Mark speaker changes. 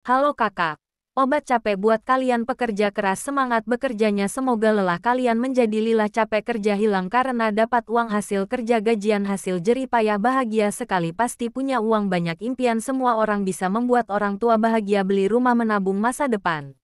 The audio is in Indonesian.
Speaker 1: Halo kakak. Obat capek buat kalian pekerja keras semangat bekerjanya semoga lelah kalian menjadi lilah capek kerja hilang karena dapat uang hasil kerja gajian hasil jerih payah bahagia sekali pasti punya uang banyak impian semua orang bisa membuat orang tua bahagia
Speaker 2: beli rumah menabung masa depan.